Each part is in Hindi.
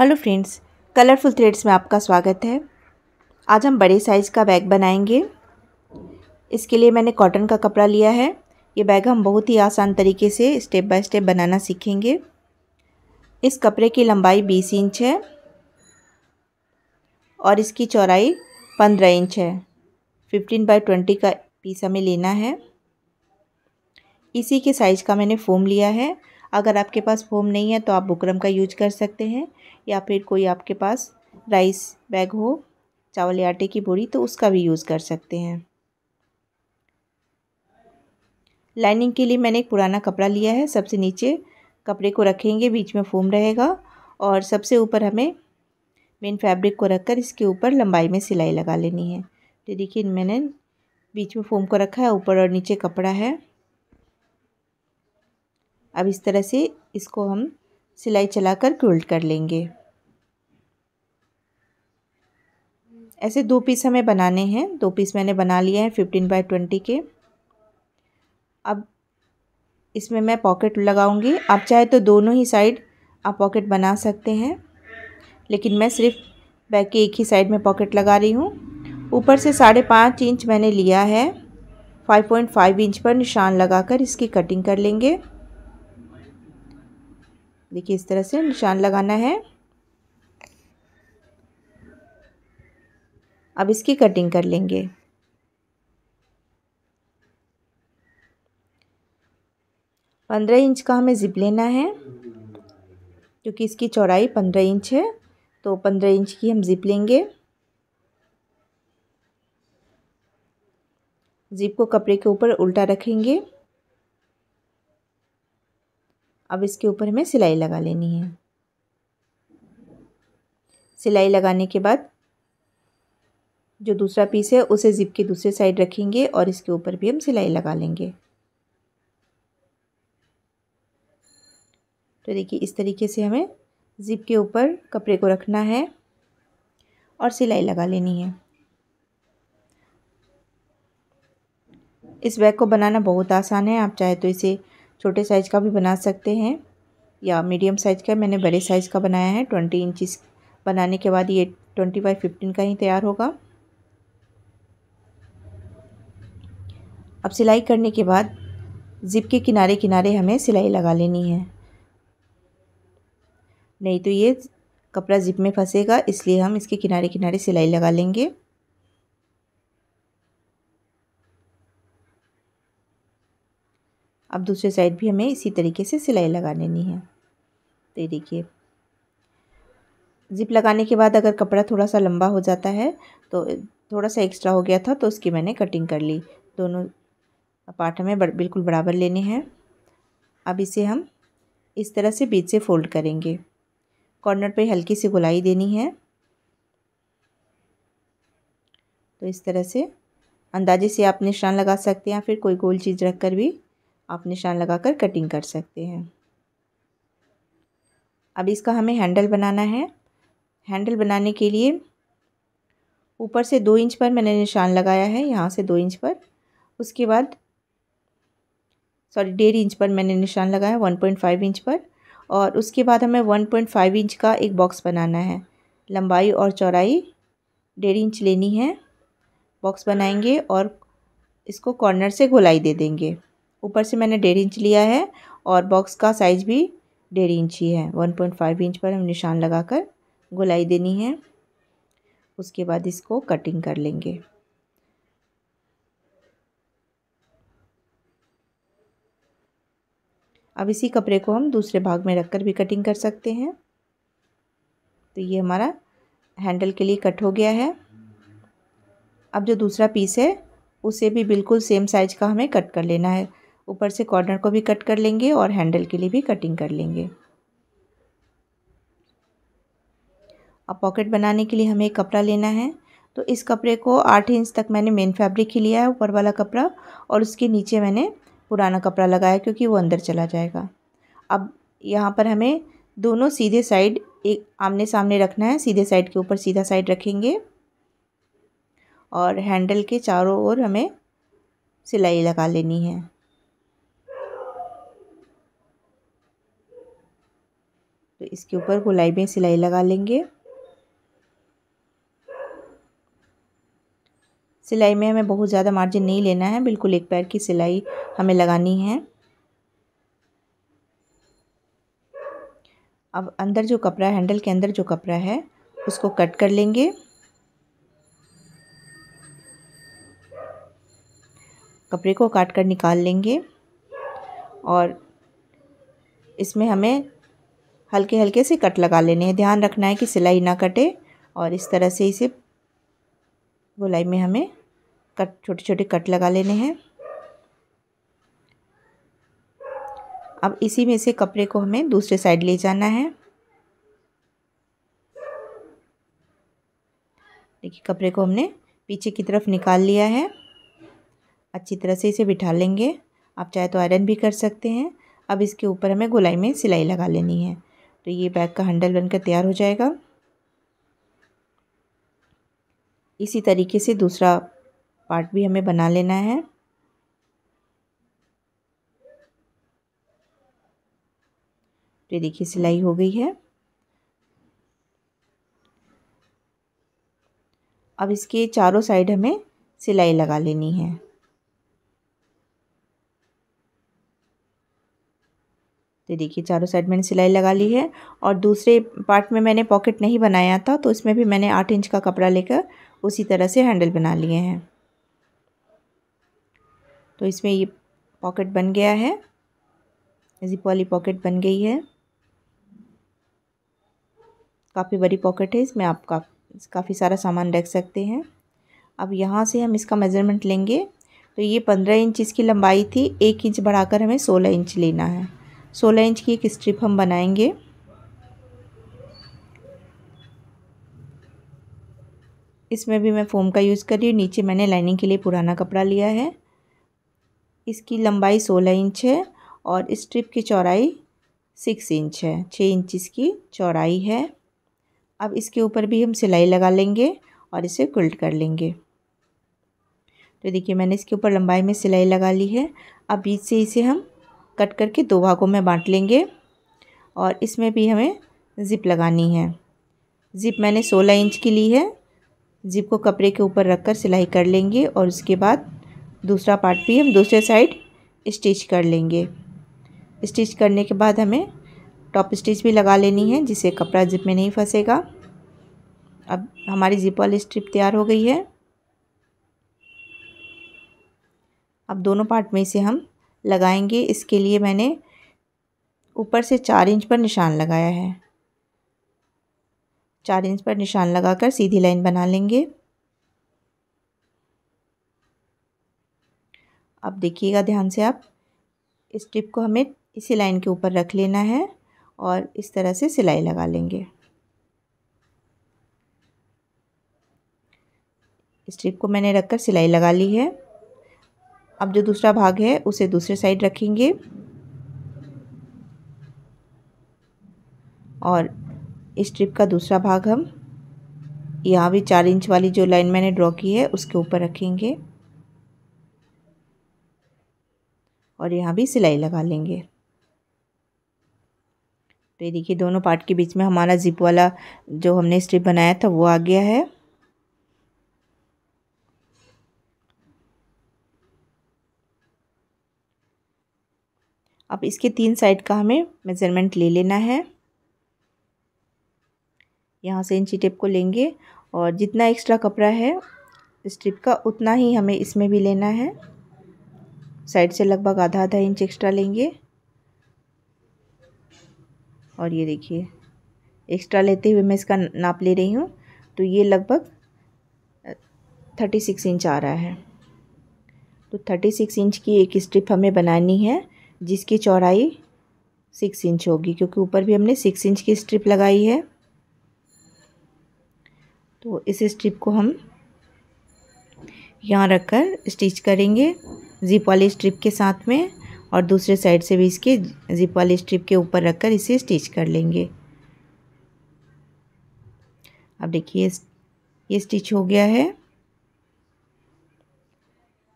हेलो फ्रेंड्स कलरफुल थ्रेड्स में आपका स्वागत है आज हम बड़े साइज़ का बैग बनाएंगे इसके लिए मैंने कॉटन का कपड़ा लिया है ये बैग हम बहुत ही आसान तरीके से स्टेप बाय स्टेप बनाना सीखेंगे इस कपड़े की लंबाई बीस इंच है और इसकी चौड़ाई पंद्रह इंच है फिफ्टीन बाई ट्वेंटी का पीस हमें लेना है इसी के साइज़ का मैंने फोम लिया है अगर आपके पास फोम नहीं है तो आप बुकरम का यूज कर सकते हैं या फिर कोई आपके पास राइस बैग हो चावल या आटे की बोरी तो उसका भी यूज़ कर सकते हैं लाइनिंग के लिए मैंने एक पुराना कपड़ा लिया है सबसे नीचे कपड़े को रखेंगे बीच में फोम रहेगा और सबसे ऊपर हमें मेन फैब्रिक को रखकर इसके ऊपर लंबाई में सिलाई लगा लेनी है तो देखिए मैंने बीच में फोम को रखा है ऊपर और नीचे कपड़ा है अब इस तरह से इसको हम सिलाई चला कर क्यूल्ट कर लेंगे ऐसे दो पीस हमें बनाने हैं दो पीस मैंने बना लिए हैं फिफ्टीन बाई ट्वेंटी के अब इसमें मैं पॉकेट लगाऊंगी आप चाहे तो दोनों ही साइड आप पॉकेट बना सकते हैं लेकिन मैं सिर्फ बैक के एक ही साइड में पॉकेट लगा रही हूँ ऊपर से साढ़े पाँच इंच मैंने लिया है फाइव पॉइंट फाइव इंच पर निशान लगाकर इसकी कटिंग कर लेंगे देखिए इस तरह से निशान लगाना है अब इसकी कटिंग कर लेंगे पंद्रह इंच का हमें जिप लेना है क्योंकि इसकी चौड़ाई पंद्रह इंच है तो पंद्रह इंच की हम जिप लेंगे जिप को कपड़े के ऊपर उल्टा रखेंगे अब इसके ऊपर हमें सिलाई लगा लेनी है सिलाई लगाने के बाद जो दूसरा पीस है उसे ज़िप के दूसरे साइड रखेंगे और इसके ऊपर भी हम सिलाई लगा लेंगे तो देखिए इस तरीके से हमें ज़िप के ऊपर कपड़े को रखना है और सिलाई लगा लेनी है इस बैग को बनाना बहुत आसान है आप चाहे तो इसे छोटे साइज़ का भी बना सकते हैं या मीडियम साइज़ का मैंने बड़े साइज़ का बनाया है ट्वेंटी इंचिस बनाने के बाद ये ट्वेंटी बाई फिफ्टीन का ही तैयार होगा अब सिलाई करने के बाद ज़िप के किनारे किनारे हमें सिलाई लगा लेनी है नहीं तो ये कपड़ा ज़िप में फंसेगा इसलिए हम इसके किनारे किनारे सिलाई लगा लेंगे अब दूसरे साइड भी हमें इसी तरीके से सिलाई लगा लेनी है तो ये देखिए जिप लगाने के बाद अगर कपड़ा थोड़ा सा लंबा हो जाता है तो थोड़ा सा एक्स्ट्रा हो गया था तो उसकी मैंने कटिंग कर ली दोनों पार्ट हमें बिल्कुल बराबर लेने हैं अब इसे हम इस तरह से बीच से फोल्ड करेंगे कॉर्नर पे हल्की सी गुलाई देनी है तो इस तरह से अंदाजे से आप निशान लगा सकते हैं या फिर कोई गोल चीज़ रख कर भी आप निशान लगाकर कटिंग कर सकते हैं अब इसका हमें हैंडल बनाना है हैंडल बनाने के लिए ऊपर से दो इंच पर मैंने निशान लगाया है यहाँ से दो इंच पर उसके बाद सॉरी डेढ़ इंच पर मैंने निशान लगाया वन पॉइंट फाइव इंच पर और उसके बाद हमें वन पॉइंट फाइव इंच का एक बॉक्स बनाना है लंबाई और चौड़ाई डेढ़ इंच लेनी है बॉक्स बनाएंगे और इसको कॉर्नर से गोलाई दे देंगे ऊपर से मैंने डेढ़ इंच लिया है और बॉक्स का साइज़ भी डेढ़ इंच ही है वन पॉइंट फाइव इंच पर हम निशान लगाकर गोलाई देनी है उसके बाद इसको कटिंग कर लेंगे अब इसी कपड़े को हम दूसरे भाग में रखकर भी कटिंग कर सकते हैं तो ये हमारा हैंडल के लिए कट हो गया है अब जो दूसरा पीस है उसे भी बिल्कुल सेम साइज का हमें कट कर लेना है ऊपर से कॉर्नर को भी कट कर लेंगे और हैंडल के लिए भी कटिंग कर लेंगे अब पॉकेट बनाने के लिए हमें एक कपड़ा लेना है तो इस कपड़े को आठ इंच तक मैंने मेन फैब्रिक ही लिया है ऊपर वाला कपड़ा और उसके नीचे मैंने पुराना कपड़ा लगाया क्योंकि वो अंदर चला जाएगा अब यहाँ पर हमें दोनों सीधे साइड एक आमने सामने रखना है सीधे साइड के ऊपर सीधा साइड रखेंगे और हैंडल के चारों ओर हमें सिलाई लगा लेनी है इसके ऊपर गोलाई में सिलाई लगा लेंगे सिलाई में हमें बहुत ज़्यादा मार्जिन नहीं लेना है बिल्कुल एक पैर की सिलाई हमें लगानी है अब अंदर जो कपड़ा हैंडल के अंदर जो कपड़ा है उसको कट कर लेंगे कपड़े को काट कर निकाल लेंगे और इसमें हमें हल्के हल्के से कट लगा लेने हैं ध्यान रखना है कि सिलाई ना कटे और इस तरह से इसे गोलाई में हमें कट छोटे छोटे कट लगा लेने हैं अब इसी में से कपड़े को हमें दूसरे साइड ले जाना है देखिए कपड़े को हमने पीछे की तरफ निकाल लिया है अच्छी तरह से इसे बिठा लेंगे आप चाहे तो आयरन भी कर सकते हैं अब इसके ऊपर हमें गोलाई में सिलाई लगा लेनी है तो ये बैग का हैंडल बनकर तैयार हो जाएगा इसी तरीके से दूसरा पार्ट भी हमें बना लेना है तो ये देखिए सिलाई हो गई है अब इसके चारों साइड हमें सिलाई लगा लेनी है तो देखिए चारों साइड मैंने सिलाई लगा ली है और दूसरे पार्ट में मैंने पॉकेट नहीं बनाया था तो इसमें भी मैंने आठ इंच का कपड़ा लेकर उसी तरह से हैंडल बना लिए हैं तो इसमें ये पॉकेट बन गया है जिप वाली पॉकेट बन गई है काफ़ी बड़ी पॉकेट है इसमें आप का, काफ़ी सारा सामान रख सकते हैं अब यहाँ से हम इसका मेज़रमेंट लेंगे तो ये पंद्रह इंच इसकी लंबाई थी एक इंच बढ़ाकर हमें सोलह इंच लेना है सोलह इंच की एक स्ट्रिप हम बनाएंगे इसमें भी मैं फोम का यूज़ कर रही हूँ नीचे मैंने लाइनिंग के लिए पुराना कपड़ा लिया है इसकी लंबाई सोलह इंच है और स्ट्रिप की चौड़ाई सिक्स इंच है छः इंच इसकी चौड़ाई है अब इसके ऊपर भी हम सिलाई लगा लेंगे और इसे कुल्ट कर लेंगे तो देखिए मैंने इसके ऊपर लंबाई में सिलाई लगा ली है अब बीच से इसे हम कट करके दो भागों में बांट लेंगे और इसमें भी हमें ज़िप लगानी है ज़िप मैंने सोलह इंच की ली है ज़िप को कपड़े के ऊपर रख कर सिलाई कर लेंगे और उसके बाद दूसरा पार्ट भी हम दूसरे साइड स्टिच कर लेंगे स्टिच करने के बाद हमें टॉप स्टिच भी लगा लेनी है जिससे कपड़ा जिप में नहीं फंसेगा अब हमारी जिप वाली स्ट्रिप तैयार हो गई है अब दोनों पार्ट में इसे हम लगाएंगे इसके लिए मैंने ऊपर से चार इंच पर निशान लगाया है चार इंच पर निशान लगाकर सीधी लाइन बना लेंगे अब देखिएगा ध्यान से आप इस स्ट्रिप को हमें इसी लाइन के ऊपर रख लेना है और इस तरह से सिलाई लगा लेंगे स्ट्रिप को मैंने रखकर सिलाई लगा ली है अब जो दूसरा भाग है उसे दूसरे साइड रखेंगे और इस स्ट्रिप का दूसरा भाग हम यहाँ भी चार इंच वाली जो लाइन मैंने ड्रॉ की है उसके ऊपर रखेंगे और यहाँ भी सिलाई लगा लेंगे तो ये देखिए दोनों पार्ट के बीच में हमारा जिप वाला जो हमने स्ट्रिप बनाया था वो आ गया है अब इसके तीन साइड का हमें मेज़रमेंट ले लेना है यहाँ से इंची टेप को लेंगे और जितना एक्स्ट्रा कपड़ा है स्ट्रिप का उतना ही हमें इसमें भी लेना है साइड से लगभग आधा आधा इंच एक्स्ट्रा लेंगे और ये देखिए एक्स्ट्रा लेते हुए मैं इसका नाप ले रही हूँ तो ये लगभग थर्टी सिक्स इंच आ रहा है तो थर्टी सिक्स इंच की एक स्ट्रिप हमें बनानी है जिसकी चौड़ाई सिक्स इंच होगी क्योंकि ऊपर भी हमने सिक्स इंच की स्ट्रिप लगाई है तो इस स्ट्रिप को हम यहाँ रखकर स्टिच करेंगे जिप वाली स्ट्रिप के साथ में और दूसरे साइड से भी इसके जिप वाली स्ट्रिप के ऊपर रखकर इसे स्टिच कर लेंगे अब देखिए ये स्टिच हो गया है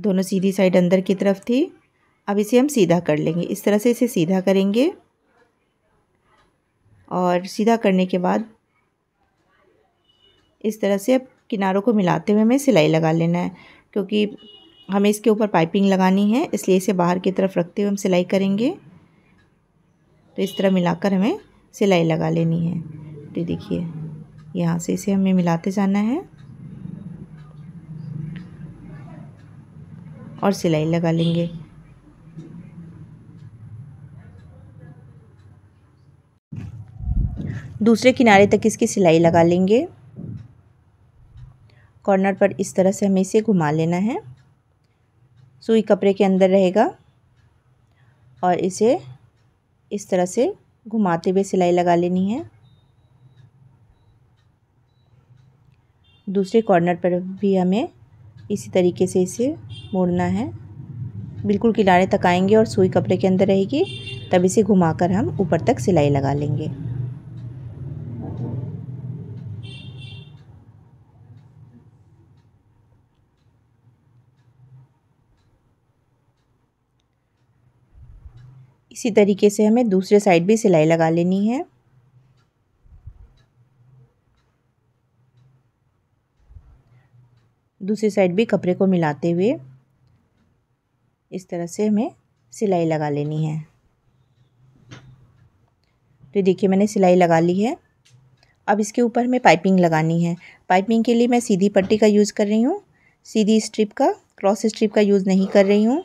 दोनों सीधी साइड अंदर की तरफ थी अब इसे हम सीधा कर लेंगे इस तरह से इसे सीधा करेंगे और सीधा करने के बाद इस तरह से अब किनारों को मिलाते हुए हमें सिलाई लगा लेना है क्योंकि हमें इसके ऊपर पाइपिंग लगानी है इसलिए इसे बाहर की तरफ रखते हुए हम सिलाई करेंगे तो इस तरह मिलाकर हमें सिलाई लगा लेनी है तो देखिए यहाँ से इसे हमें मिलाते जाना है और सिलाई लगा लेंगे दूसरे किनारे तक इसकी सिलाई लगा लेंगे कॉर्नर पर इस तरह से हमें इसे घुमा लेना है सुई कपड़े के अंदर रहेगा और इसे इस तरह से घुमाते हुए सिलाई लगा लेनी है दूसरे कॉर्नर पर भी हमें इसी तरीके से इसे मोड़ना है बिल्कुल किनारे तक आएंगे और सुई कपड़े के अंदर रहेगी तब इसे घुमाकर हम ऊपर तक सिलाई लगा लेंगे इसी तरीके से हमें दूसरे साइड भी सिलाई लगा लेनी है दूसरी साइड भी कपड़े को मिलाते हुए इस तरह से हमें सिलाई लगा लेनी है तो देखिए मैंने सिलाई लगा ली है अब इसके ऊपर हमें पाइपिंग लगानी है पाइपिंग के लिए मैं सीधी पट्टी का यूज़ कर रही हूँ सीधी स्ट्रिप का क्रॉस स्ट्रिप का यूज़ नहीं कर रही हूँ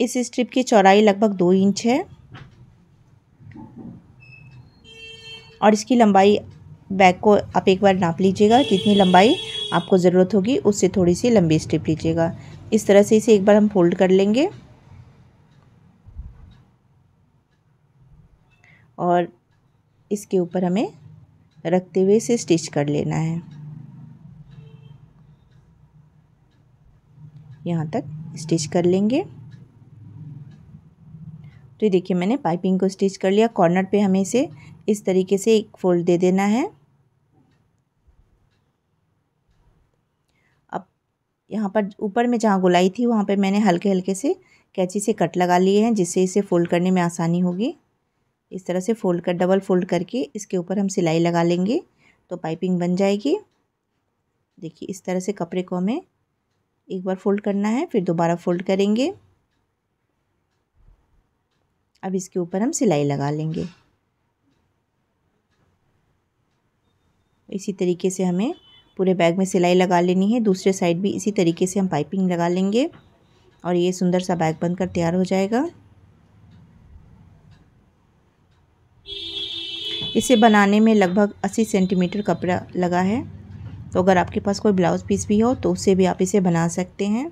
इस स्ट्रिप की चौड़ाई लगभग दो इंच है और इसकी लंबाई बैग को आप एक बार नाप लीजिएगा जितनी लंबाई आपको ज़रूरत होगी उससे थोड़ी सी लंबी स्ट्रिप लीजिएगा इस तरह से इसे एक बार हम फोल्ड कर लेंगे और इसके ऊपर हमें रखते हुए इसे स्टिच कर लेना है यहाँ तक स्टिच कर लेंगे तो ये देखिए मैंने पाइपिंग को स्टिच कर लिया कॉर्नर पे हमें इसे इस तरीके से एक फोल्ड दे देना है अब यहाँ पर ऊपर में जहाँ गुलाई थी वहाँ पे मैंने हल्के हल्के से कैची से कट लगा लिए हैं जिससे इसे फोल्ड करने में आसानी होगी इस तरह से फोल्ड कर डबल फोल्ड करके इसके ऊपर हम सिलाई लगा लेंगे तो पाइपिंग बन जाएगी देखिए इस तरह से कपड़े को हमें एक बार फोल्ड करना है फिर दोबारा फोल्ड करेंगे अब इसके ऊपर हम सिलाई लगा लेंगे इसी तरीके से हमें पूरे बैग में सिलाई लगा लेनी है दूसरे साइड भी इसी तरीके से हम पाइपिंग लगा लेंगे और ये सुंदर सा बैग बनकर तैयार हो जाएगा इसे बनाने में लगभग 80 सेंटीमीटर कपड़ा लगा है तो अगर आपके पास कोई ब्लाउज़ पीस भी हो तो उससे भी आप इसे बना सकते हैं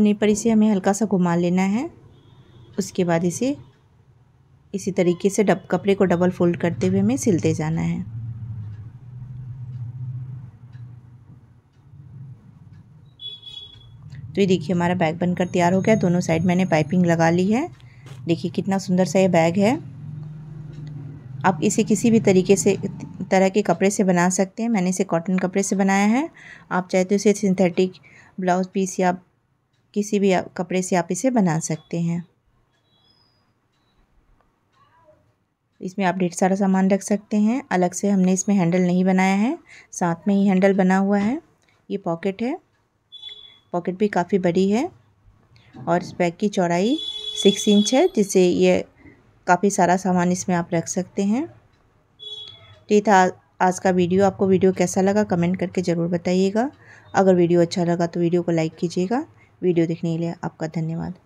कोने पर इसे हमें हल्का सा घुमा लेना है उसके बाद इसे इसी तरीके से डब कपड़े को डबल फोल्ड करते हुए हमें सिलते जाना है तो ये देखिए हमारा बैग बनकर तैयार हो गया दोनों साइड मैंने पाइपिंग लगा ली है देखिए कितना सुंदर सा ये बैग है आप इसे किसी भी तरीके से तरह के कपड़े से बना सकते हैं मैंने इसे कॉटन कपड़े से बनाया है आप चाहते हो तो इसे सिंथेटिक ब्लाउज पीस या किसी भी कपड़े से आप इसे बना सकते हैं इसमें आप ढेर सारा सामान रख सकते हैं अलग से हमने इसमें हैंडल नहीं बनाया है साथ में ही हैंडल बना हुआ है ये पॉकेट है पॉकेट भी काफ़ी बड़ी है और इस बैग की चौड़ाई सिक्स इंच है जिससे ये काफ़ी सारा सामान इसमें आप रख सकते हैं तो ये था आज का वीडियो आपको वीडियो कैसा लगा कमेंट करके ज़रूर बताइएगा अगर वीडियो अच्छा लगा तो वीडियो को लाइक कीजिएगा वीडियो देखने के लिए आपका धन्यवाद